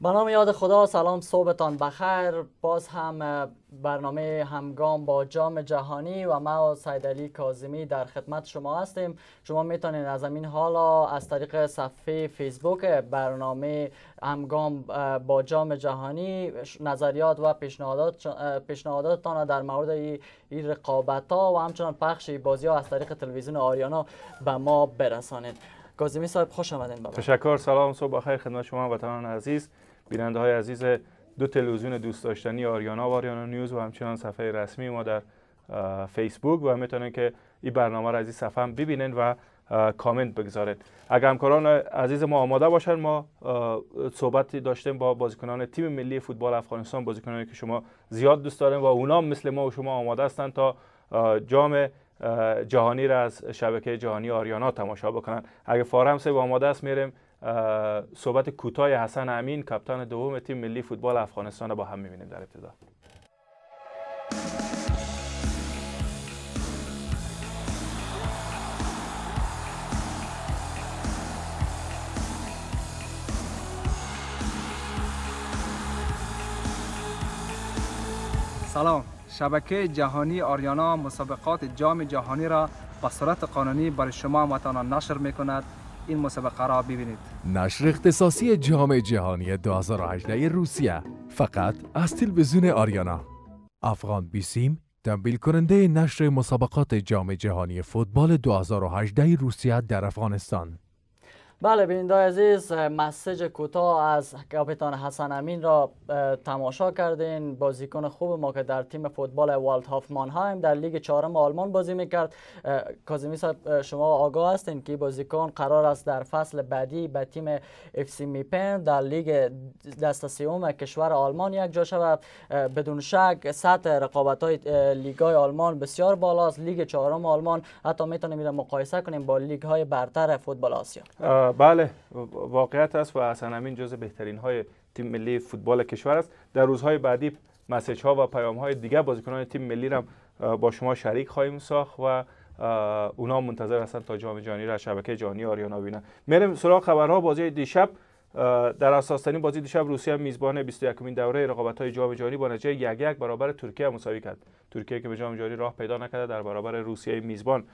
به نام یاد خدا سلام صبحتان بخیر باز هم برنامه همگام با جام جهانی و ما و سید علی در خدمت شما هستیم شما میتونید از این حالا از طریق صفحه فیسبوک برنامه همگام با جام جهانی نظریات و پیشنهادات پیشنهاداتتان را در مورد این رقابت ها و همچنان پخش بازی ها از طریق تلویزیون آریانا به ما برسانید کاظمی صاحب خوش آمدین بابا تشکر سلام صبح بخیر خدمت شما وطنان عزیز بیننده های عزیز دو تلویزیون دوست داشتنی آریانا و آریانا نیوز و همچنان صفحه رسمی ما در فیسبوک و میتونن که این برنامه را از این صفحه هم و کامنت بگذارید اگر همکاران عزیز ما آماده باشن ما صحبتی داشتیم با بازیکنان تیم ملی فوتبال افغانستان بازیکنانی که شما زیاد دوست دارین و اونا مثل ما و شما آماده هستن تا جام جهانی را از شبکه جهانی آریانا تماشا بکنن اگه فارم سه آماده است میریم صحبت کوتاه حسن امین کاپیتان دوم تیم ملی فوتبال افغانستان را با هم میبینیم در ابتدا سلام شبکه جهانی آریانا مسابقات جام جهانی را به صورت قانونی برای شما هموطنان نشر می این مسابقه را ببینید نشر اختصاصی جام جهانی 2018 روسیه فقط از تلویزیون آریانا افغان بیسیم تنبیل کننده نشر مسابقات جام جهانی فوتبال 2018 روسیه در افغانستان بله بینندای عزیز مسج کوتاه از کاپیتان حسن امین را تماشا کردین بازیکن خوب ما که در تیم فوتبال والد مانهایم در لیگ چهارم آلمان بازی میکرد کازمی صاحب شما آگاه هستین که بازیکن قرار است در فصل بعدی به تیم اف سی میپن در لیگ دست سوم کشور آلمان یک جا شود بدون شک سطح رقابت های لیگای آلمان بسیار بالاست لیگ چهارم آلمان حتی میتونیم مقایسه کنیم با لیگ های برتر فوتبال آسیا بله واقعیت است و حسن همین جز بهترین های تیم ملی فوتبال کشور است در روزهای بعدی مسیج ها و پیام های دیگر بازیکنان تیم ملی را با شما شریک خواهیم ساخت و اونا منتظر هستند تا جام جهانی را شبکه جهانی آریانا ببینند میریم سراغ خبرها بازی دیشب در اساس بازی دیشب روسیه میزبان 21 دوره رقابت های جام جهانی با نتیجه 1 1 برابر ترکیه مساوی کرد ترکیه که به جام جهانی راه پیدا نکرده در برابر روسیه میزبان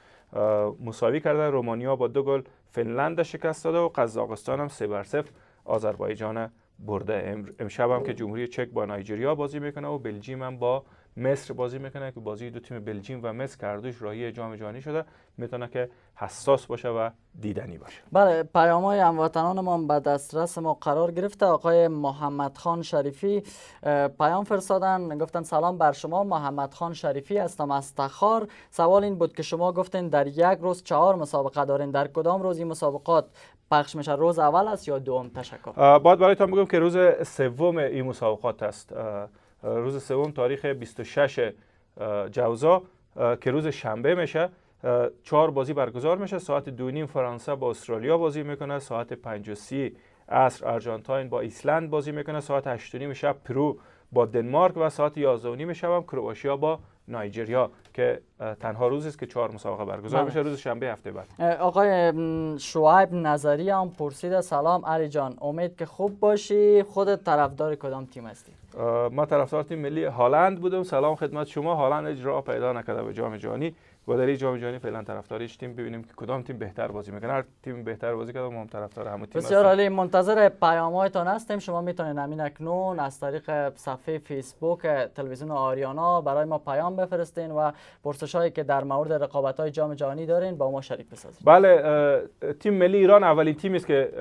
مساوی کردن رومانیا با دو گل فنلند شکست داده و قزاقستان هم سه بر 0 آذربایجان برده امشب هم که جمهوری چک با نایجریا بازی میکنه و بلژیم هم با مصر بازی میکنه که بازی دو تیم بلژیم و مصر کردوش راهی جام جهانی شده میتونه که حساس باشه و دیدنی باشه بله پیام های هموطنان ما به دسترس ما قرار گرفته آقای محمد خان شریفی پیام فرستادن گفتن سلام بر شما محمد خان شریفی هستم از تخار سوال این بود که شما گفتین در یک روز چهار مسابقه دارین در کدام روزی مسابقات پخش میشه روز اول است یا دوم تشکر باید برایتان بگم که روز سوم این مسابقات است روز سوم تاریخ 26 جوزا که روز شنبه میشه چهار بازی برگزار میشه ساعت دو نیم فرانسه با استرالیا بازی میکنه ساعت 5 و سی عصر با ایسلند بازی میکنه ساعت 8 و نیم شب پرو با دنمارک و ساعت 11 و نیم شب هم کرواشیا با نایجریا که تنها روزی است که چهار مسابقه برگزار بله. میشه روز شنبه هفته بعد آقای شعیب نظری هم پرسیده سلام علی جان امید که خوب باشی خودت طرفدار کدام تیم هستی ما طرفدار تیم ملی هالند بودم سلام خدمت شما هالند اجرا پیدا نکرده به جام جهانی گادری جام جهانی فعلا طرفدارش تیم ببینیم که کدام تیم بهتر بازی میکنه هر تیم بهتر بازی کرده ما هم طرفدار همون تیم بسیار عالی منتظر پیامهایتان هستیم شما میتونید همین اکنون از طریق صفحه فیسبوک تلویزیون آریانا برای ما پیام بفرستین و پرسش هایی که در مورد رقابت های جام جهانی دارین با ما شریک بسازید بله تیم ملی ایران اولین تیمی است که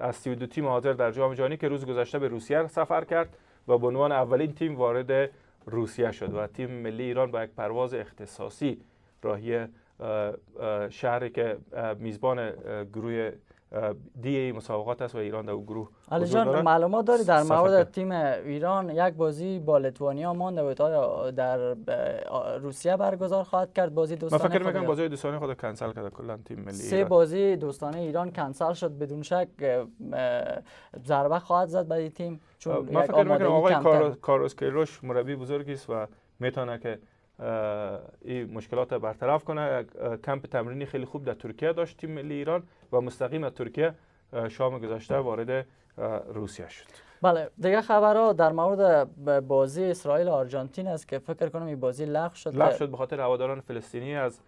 از 32 تیم حاضر در جام جهانی که روز گذشته به روسیه سفر کرد و به عنوان اولین تیم وارد روسیه شد و تیم ملی ایران با یک پرواز اختصاصی راهی شهری که میزبان گروه دی مسابقات است و ایران در گروه علی جان معلومات داری در مورد تیم ایران یک بازی با لتوانیا مانده بود در روسیه برگزار خواهد کرد بازی دوستانه من فکر میکنم بازی دوستانه خود کنسل کرده کلا تیم ملی سه بازی دوستانه ایران کنسل شد بدون شک ضربه خواهد زد برای تیم چون من فکر میکنم آقای کاروس کیروش مربی بزرگی است و میتونه که این مشکلات برطرف کنه کمپ تمرینی خیلی خوب در ترکیه داشت تیم ملی ایران و مستقیم از ترکیه شام گذشته وارد روسیه شد بله دیگه خبرها در مورد بازی اسرائیل و آرژانتین است که فکر کنم این بازی لغو شد لغو شد به خاطر هواداران فلسطینی از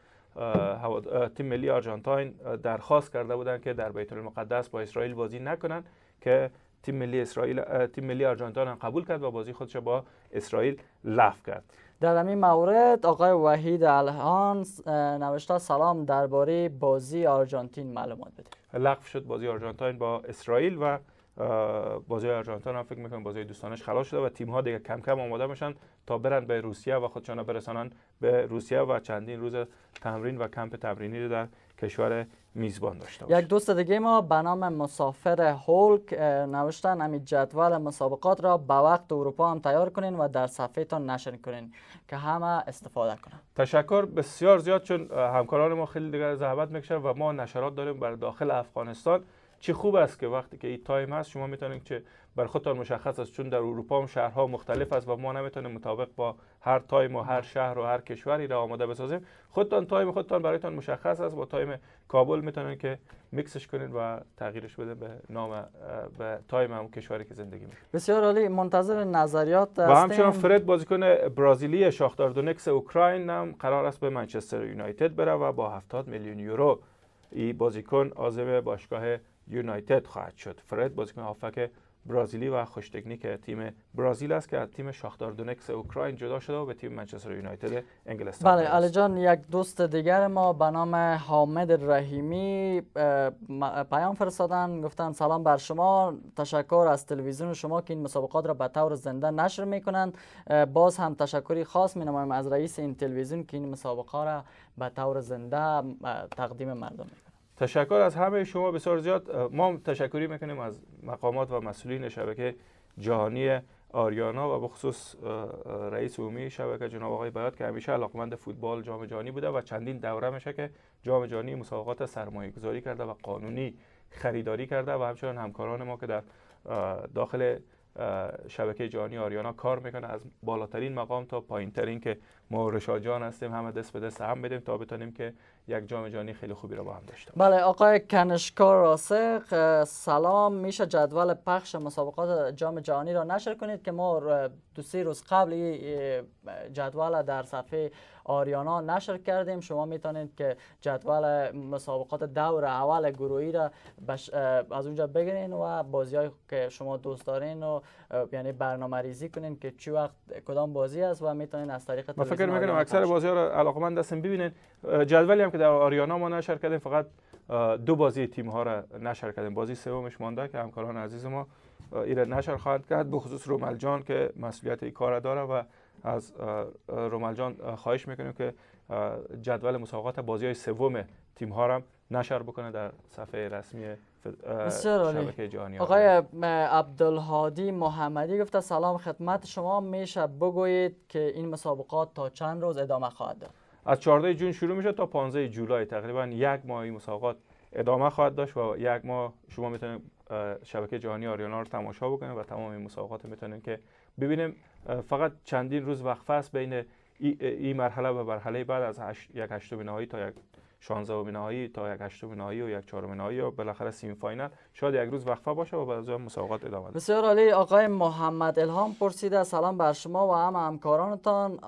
تیم ملی آرژانتین درخواست کرده بودند که در بیت المقدس با اسرائیل بازی نکنند که تیم ملی اسرائیل تیم ملی آرژانتین قبول کرد و بازی خودش با اسرائیل لغو کرد در همین مورد آقای وحید الهان نوشته سلام درباره بازی آرژانتین معلومات بده لغو شد بازی آرژانتین با اسرائیل و بازی آرژانتین هم فکر میکنم بازی دوستانش خلاص شده و تیم ها دیگه کم کم آماده میشن تا برن به روسیه و خودشان برسانن به روسیه و چندین روز تمرین و کمپ تمرینی در کشور میزبان داشته یک دوست دیگه ما به نام مسافر هولک نوشتن همین جدول مسابقات را به وقت اروپا هم تیار کنین و در صفحهتان نشر کنین که همه استفاده کنن تشکر بسیار زیاد چون همکاران ما خیلی دیگر زحمت میکشن و ما نشرات داریم بر داخل افغانستان چه خوب است که وقتی که این تایم هست شما میتونید که بر خودتان مشخص است چون در اروپا هم شهرها مختلف است و ما نمیتونیم مطابق با هر تایم و هر شهر و هر کشوری را آماده بسازیم خودتان تایم خودتان برایتان مشخص است با تایم کابل میتونید که میکسش کنید و تغییرش بده به نام به تایم هم کشوری که زندگی میکنید بسیار عالی منتظر نظریات هستیم و همچنان فرد بازیکن برازیلی شاختار دونکس اوکراین هم قرار است به منچستر یونایتد بره و با 70 میلیون یورو ای بازیکن عازم باشگاه یونایتد خواهد شد فرد بازیکن هافک برازیلی و خوش تکنیک تیم برازیل است که از تیم شاختار دونکس اوکراین جدا شده و به تیم منچستر یونایتد انگلستان بله علی جان یک دوست دیگر ما به نام حامد رحیمی پیام فرستادن گفتن سلام بر شما تشکر از تلویزیون شما که این مسابقات را به طور زنده نشر میکنند باز هم تشکری خاص می نمایم از رئیس این تلویزیون که این مسابقه را به طور زنده تقدیم مردم میکنند تشکر از همه شما بسیار زیاد ما تشکری میکنیم از مقامات و مسئولین شبکه جهانی آریانا و بخصوص رئیس عمومی شبکه جناب آقای بیات که همیشه علاقمند فوتبال جام جهانی بوده و چندین دوره میشه که جام جهانی مسابقات سرمایه گذاری کرده و قانونی خریداری کرده و همچنان همکاران ما که در داخل شبکه جهانی آریانا کار میکنه از بالاترین مقام تا پایینترین که ما رشاد جان هستیم همه دست به دست هم بدیم تا بتانیم که یک جام جهانی خیلی خوبی رو با هم داشته بله آقای کنشکار راسق سلام میشه جدول پخش مسابقات جام جهانی را نشر کنید که ما دو سه روز قبل جدول در صفحه آریانا نشر کردیم شما میتونید که جدول مسابقات دور اول گروهی را از اونجا بگیرین و بازی های که شما دوست دارین و یعنی برنامه ریزی کنین که چی وقت کدام بازی است و میتونین از طریق فکر میکنم اکثر بازی ها را علاقمند هستم. ببینین جدولی هم که در آریانا ما نشر کردیم فقط دو بازی تیم ها را نشر کردیم بازی سومش مانده که همکاران عزیز ما ایره نشر خواهد کرد به خصوص رومل جان که مسئولیت این کار داره و از رومل جان خواهش میکنیم که جدول مسابقات بازی های سوم تیم ها را نشر بکنه در صفحه رسمی شبکه جهانی آقای عبدالهادی محمدی گفته سلام خدمت شما میشه بگویید که این مسابقات تا چند روز ادامه خواهد داشت از 14 جون شروع میشه تا 15 جولای تقریبا یک ماه این مسابقات ادامه خواهد داشت و یک ماه شما میتونید شبکه جهانی آریانا رو تماشا بکنید و تمام این مسابقات میتونید که ببینیم فقط چندین روز وقفه است بین این مرحله و مرحله بعد از یک هشتم نهایی تا یک 16 نهایی تا یک هشتم نهایی و یک چهارم نهایی و بالاخره سیم فاینال شاید یک روز وقفه باشه و بعد از مسابقات ادامه بده بسیار عالی آقای محمد الهام پرسیده سلام بر شما و هم همکارانتان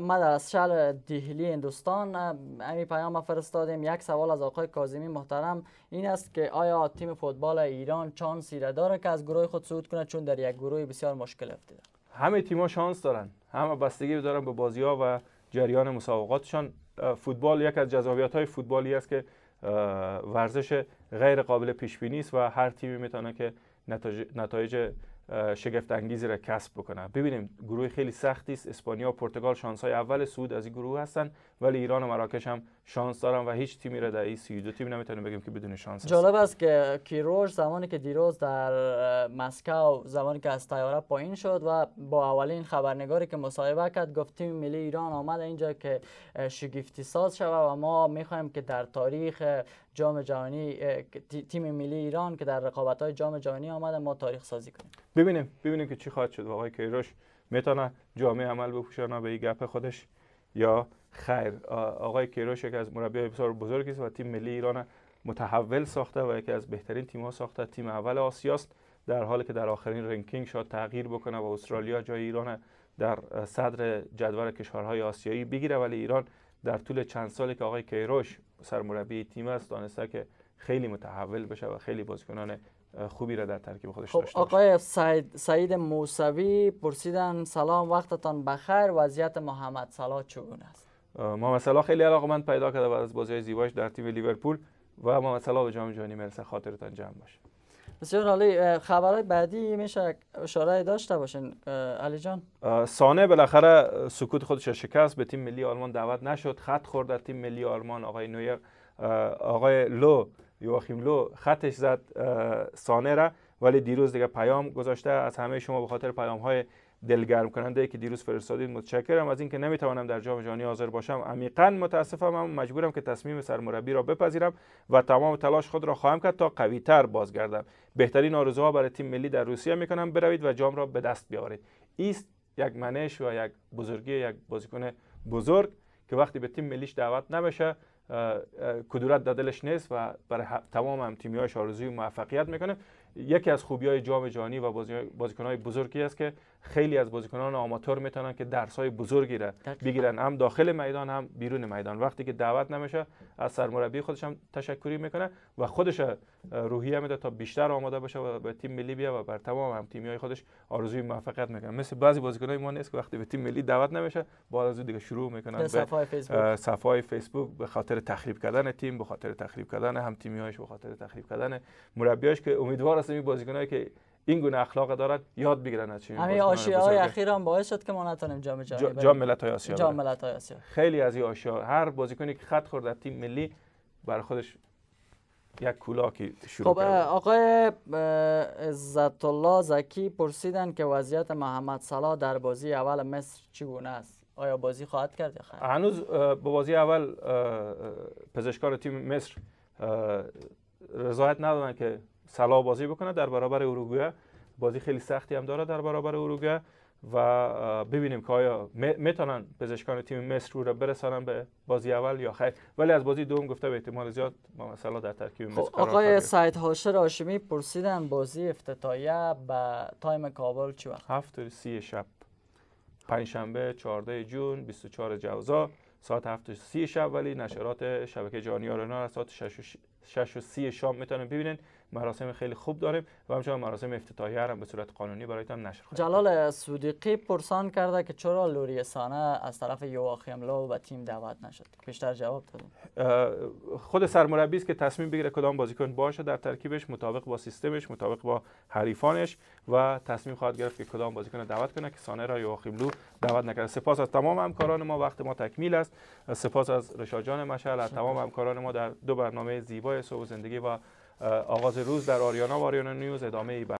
ما در از شهر دهلی هندوستان همین پیام فرستادیم یک سوال از آقای کاظمی محترم این است که آیا تیم فوتبال ایران چانسی داره که از گروه خود صعود کنه چون در یک گروه بسیار مشکل افتاده همه تیم‌ها شانس دارن همه بستگی دارن به بازی‌ها و جریان مسابقاتشان فوتبال یک از جذابیت های فوتبالی است که ورزش غیر قابل پیش بینی است و هر تیمی میتونه که نتایج شگفت انگیزی را کسب بکنه ببینیم گروه خیلی سختی است اسپانیا و پرتغال شانس های اول سود از این گروه هستند ولی ایران و مراکش هم شانس دارم و هیچ تیمی را در این 32 تیم نمیتونیم بگیم که بدون شانس جالب است که کیروش زمانی که دیروز در مسکو زمانی که از طیاره پایین شد و با اولین خبرنگاری که مصاحبه کرد گفت تیم ملی ایران آمد اینجا که شگفتی ساز شود و ما میخوایم که در تاریخ جام جهانی تیم ملی ایران که در رقابت های جام جهانی آمده ما تاریخ سازی کنیم ببینیم ببینیم که چی خواهد شد آقای کیروش میتونه جامعه عمل بپوشانه به این گپ خودش یا خیر آقای کیروش که از مربی بسیار بزرگی است و تیم ملی ایران متحول ساخته و یکی از بهترین تیم ها ساخته تیم اول آسیاست در حالی که در آخرین رنکینگ شاید تغییر بکنه و استرالیا جای ایران در صدر جدول کشورهای آسیایی بگیره ولی ایران در طول چند سالی که آقای کیروش سرمربی تیم است دانسته که خیلی متحول بشه و خیلی بازیکنان خوبی را در ترکیب خودش خب داشته آقای سعید, سعید موسوی پرسیدن سلام وقتتان بخیر وضعیت محمد صلاح چگونه است ما مثلا خیلی علاقه پیدا کرده بعد از بازی های زیباش در تیم لیورپول و ما مثلا به جام جهانی خاطر خاطرتان جمع باشه بسیار عالی خبرهای بعدی میشه اشاره داشته باشین علی جان سانه بالاخره سکوت خودش شکست به تیم ملی آلمان دعوت نشد خط خورد در تیم ملی آلمان آقای نویر آقای لو یواخیم لو خطش زد سانه را ولی دیروز دیگه پیام گذاشته از همه شما به خاطر پیام های دلگرم کننده که دیروز فرستادید متشکرم از اینکه نمیتوانم در جام جهانی حاضر باشم عمیقا متاسفم اما مجبورم که تصمیم سرمربی را بپذیرم و تمام تلاش خود را خواهم کرد تا قوی تر بازگردم بهترین آرزوها برای تیم ملی در روسیه میکنم بروید و جام را به دست بیارید ایست یک منش و یک بزرگی یک بازیکن بزرگ که وقتی به تیم ملیش دعوت نمیشه کدورت در نیست و برای تمام هم آرزوی موفقیت میکنه یکی از خوبی های جام جهانی و بازیکن های بزرگی است که خیلی از بازیکنان آماتور میتونن که درس های بزرگی را بگیرن هم داخل میدان هم بیرون میدان وقتی که دعوت نمیشه از سرمربی خودش هم تشکری میکنه و خودش روحیه میده تا بیشتر آماده بشه و به تیم ملی بیا و بر تمام هم تیمی های خودش آرزوی موفقیت میکنه مثل بعضی بازیکن های ما نیست که وقتی به تیم ملی دعوت نمیشه بعد از دیگه شروع میکنن به صفحه فیسبوک صفحه فیسبوک به خاطر تخریب کردن تیم به خاطر تخریب کردن هم تیمی هایش به خاطر تخریب کردن مربیاش که امیدوار خواستیم این بازیکنایی که این گونه اخلاق دارن یاد بگیرن از چین همین آسیای اخیر هم باعث شد که ما نتونیم جام جهانی جام ملت‌های آسیا جام ملت‌های آسیا خیلی از این آشا هر بازیکنی که خط خورد در تیم ملی بر خودش یک کولاکی شروع خب آقای عزت الله زکی پرسیدن که وضعیت محمد صلاح در بازی اول مصر چگونه است آیا بازی خواهد کرد یا خیر هنوز به بازی اول پزشکار تیم مصر رضایت ندادن که سلا بازی بکنه در برابر اروگوئه بازی خیلی سختی هم داره در برابر اروگوئه و ببینیم که آیا میتونن پزشکان تیم مصر رو برسانن به بازی اول یا خیر ولی از بازی دوم گفته به احتمال زیاد ما مثلا در ترکیب خب، مصر آقای سعید هاشر هاشمی پرسیدن بازی افتتاحیه با تایم کابل چی وقت 7 سی شب پنجشنبه 14 جون 24 جوزا ساعت هفت سی شب ولی نشرات شبکه جهانی آرنا از ساعت 6 و 30 شام میتونن ببینن مراسم خیلی خوب داریم و همچنین مراسم افتتاحیه هم به صورت قانونی برایتان نشر خواهیم جلال صدیقی پرسان کرده که چرا لوری سانه از طرف یواخیم لو و تیم دعوت نشد بیشتر جواب دادیم خود سرمربی است که تصمیم بگیره کدام بازیکن باشه در ترکیبش مطابق با سیستمش مطابق با حریفانش و تصمیم خواهد گرفت که کدام بازیکن دعوت کنه که سانه را یواخیم لو دعوت نکرده سپاس از تمام همکاران ما وقت ما تکمیل است سپاس از رشاد جان مشعل از تمام همکاران ما در دو برنامه زیبای صبح زندگی و آغاز روز در آریانا و آریانا نیوز ادامه ای